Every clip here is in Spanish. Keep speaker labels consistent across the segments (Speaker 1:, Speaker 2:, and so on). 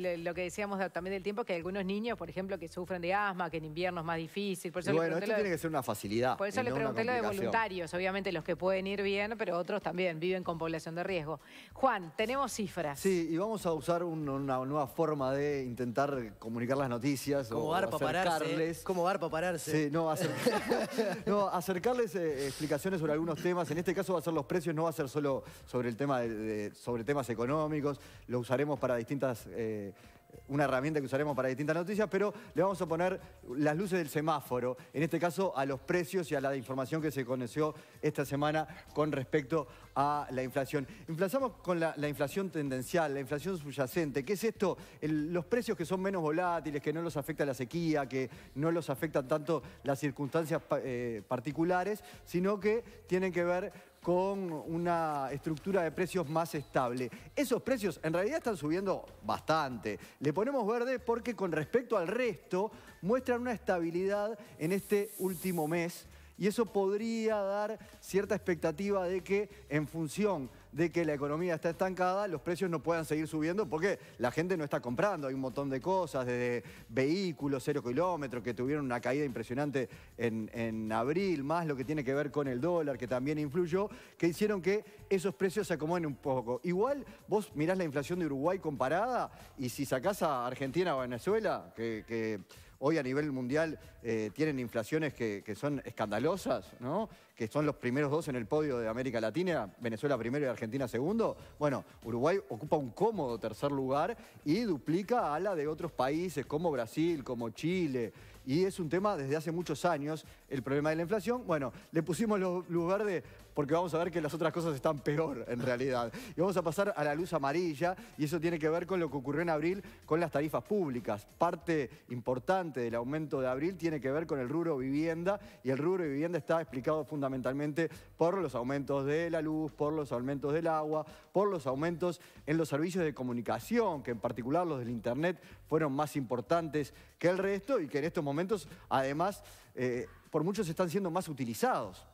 Speaker 1: lo que decíamos también del tiempo, que algunos niños, por ejemplo, que sufren de asma, que en invierno es más difícil. Por eso bueno, esto tiene que ser una facilidad. Por eso le pregunté lo de voluntarios, obviamente los que pueden ir bien, pero otros también viven con población de riesgo. Juan, tenemos cifras. Sí, y vamos a usar una nueva forma de intentar comunicar las noticias. Como dar para pararse. Como pararse. Sí, no, acercarles eh, explicaciones sobre algunos temas. En este caso va a ser los precios, no va a ser solo sobre el tema de, sobre temas económicos. Lo usaremos para distintas... Eh, eh, una herramienta que usaremos para distintas noticias, pero le vamos a poner las luces del semáforo, en este caso a los precios y a la información que se conoció esta semana con respecto a la inflación. Emplazamos con la, inflación tendencial, la inflación subyacente. ¿Qué es esto? los precios que son menos volátiles, que no los afecta la sequía, que no los afectan tanto las circunstancias eh, particulares, sino que tienen que ver con una estructura de precios más estable. Esos precios en realidad están subiendo bastante. Le ponemos verde porque con respecto al resto muestran una estabilidad en este último mes y eso podría dar cierta expectativa de que en función de que la economía está estancada, los precios no puedan seguir subiendo porque la gente no está comprando. Hay un montón de cosas, desde vehículos cero kilómetros que tuvieron una caída impresionante en, abril, más lo que tiene que ver con el dólar, que también influyó, que hicieron que esos precios se acomoden un poco. Igual vos mirás la inflación de Uruguay comparada y si sacás a Argentina o Venezuela, que, hoy a nivel mundial eh, tienen inflaciones que son escandalosas, ¿no? que son los primeros dos en el podio de América Latina, Venezuela primero y Argentina segundo, bueno, Uruguay ocupa un cómodo tercer lugar y duplica a la de otros países como Brasil, como Chile, y es un tema desde hace muchos años, el problema de la inflación. Bueno, le pusimos luz verde porque vamos a ver que las otras cosas están peor en realidad. Y vamos a pasar a la luz amarilla y eso tiene que ver con lo que ocurrió en abril con las tarifas públicas. Parte importante del aumento de abril tiene que ver con el rubro vivienda y el rubro vivienda está explicado fundamentalmente fundamentalmente por los aumentos de la luz, por los aumentos del agua, por los aumentos en los servicios de comunicación, que en particular los del Internet fueron más importantes que el resto y que en estos momentos, además, eh, por muchos están siendo más utilizados.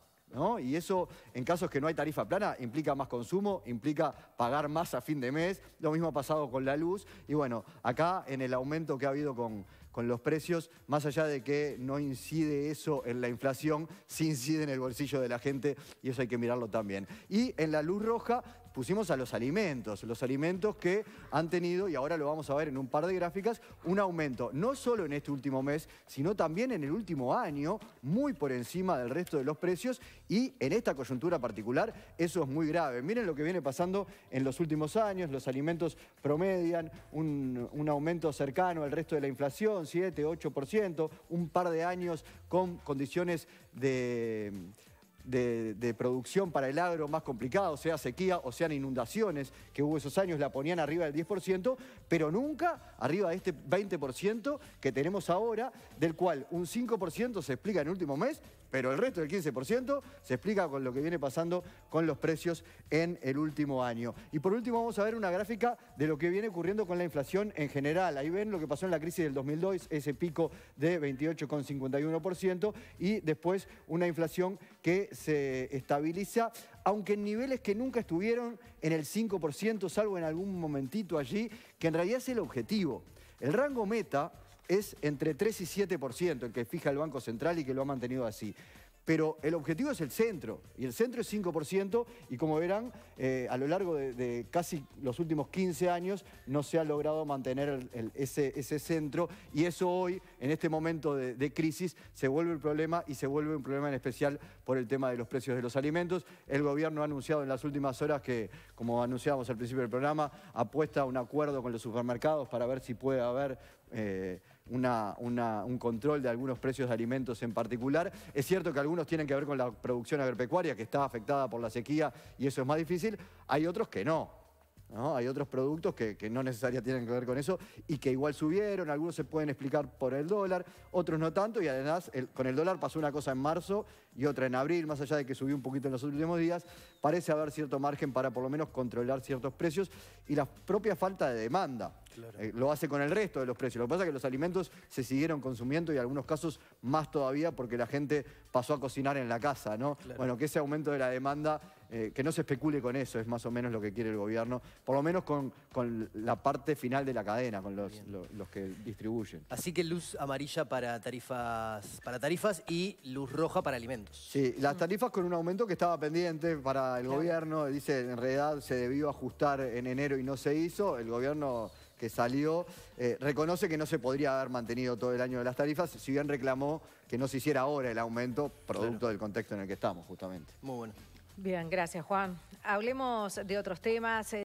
Speaker 1: Y eso, en casos que no hay tarifa plana, implica más consumo, implica pagar más a fin de mes. Lo mismo ha pasado con la luz. Y bueno, acá en el aumento que ha habido con con los precios, más allá de que no incide eso en la inflación, sí incide en el bolsillo de la gente y eso hay que mirarlo también. Y en la luz roja pusimos a los alimentos, los alimentos que han tenido, y ahora lo vamos a ver en un par de gráficas, un aumento, no solo en este último mes, sino también en el último año, muy por encima del resto de los precios, y en esta coyuntura particular eso es muy grave. Miren lo que viene pasando en los últimos años, los alimentos promedian un, aumento cercano al resto de la inflación, 7, 8%, un par de años con condiciones de de, producción para el agro más complicado, sea sequía o sean inundaciones, que hubo esos años, la ponían arriba del 10%, pero nunca arriba de este 20% que tenemos ahora, del cual un 5% se explica en el último mes pero el resto del 15% se explica con lo que viene pasando con los precios en el último año. Y por último vamos a ver una gráfica de lo que viene ocurriendo con la inflación en general. Ahí ven lo que pasó en la crisis del 2002, ese pico de 28,51% y después una inflación que se estabiliza, aunque en niveles que nunca estuvieron en el 5%, salvo en algún momentito allí, que en realidad es el objetivo. El rango meta es entre 3 y 7% el que fija el Banco Central y que lo ha mantenido así. Pero el objetivo es el centro, y el centro es 5%, y como verán, eh, a lo largo de, casi los últimos 15 años no se ha logrado mantener ese, ese, centro, y eso hoy, en este momento de, crisis, se vuelve un problema, y se vuelve un problema en especial por el tema de los precios de los alimentos. El gobierno ha anunciado en las últimas horas que, como anunciábamos al principio del programa, apuesta a un acuerdo con los supermercados para ver si puede haber... Eh, un control de algunos precios de alimentos en particular. Es cierto que algunos tienen que ver con la producción agropecuaria que está afectada por la sequía y eso es más difícil. Hay otros que no. Hay otros productos que, no necesariamente tienen que ver con eso y que igual subieron. Algunos se pueden explicar por el dólar, otros no tanto. Y además con el dólar pasó una cosa en marzo y otra en abril, más allá de que subió un poquito en los últimos días, parece haber cierto margen para por lo menos controlar ciertos precios y la propia falta de demanda. Eh, lo hace con el resto de los precios. Lo que pasa es que los alimentos se siguieron consumiendo y en algunos casos más todavía porque la gente pasó a cocinar en la casa, ¿no? Bueno, que ese aumento de la demanda, eh, que no se especule con eso, es más o menos lo que quiere el gobierno, por lo menos con, con la parte final de la cadena, con los, los, los, que distribuyen. Así que luz amarilla para tarifas, para tarifas y luz roja para alimentos. Sí, las tarifas con un aumento que estaba pendiente para el gobierno. Dice, en realidad se debió ajustar en enero y no se hizo. El gobierno que salió, eh, reconoce que no se podría haber mantenido todo el año de las tarifas, si bien reclamó que no se hiciera ahora el aumento, producto del contexto en el que estamos, justamente. Muy bueno. Bien, gracias, Juan. Hablemos de otros temas.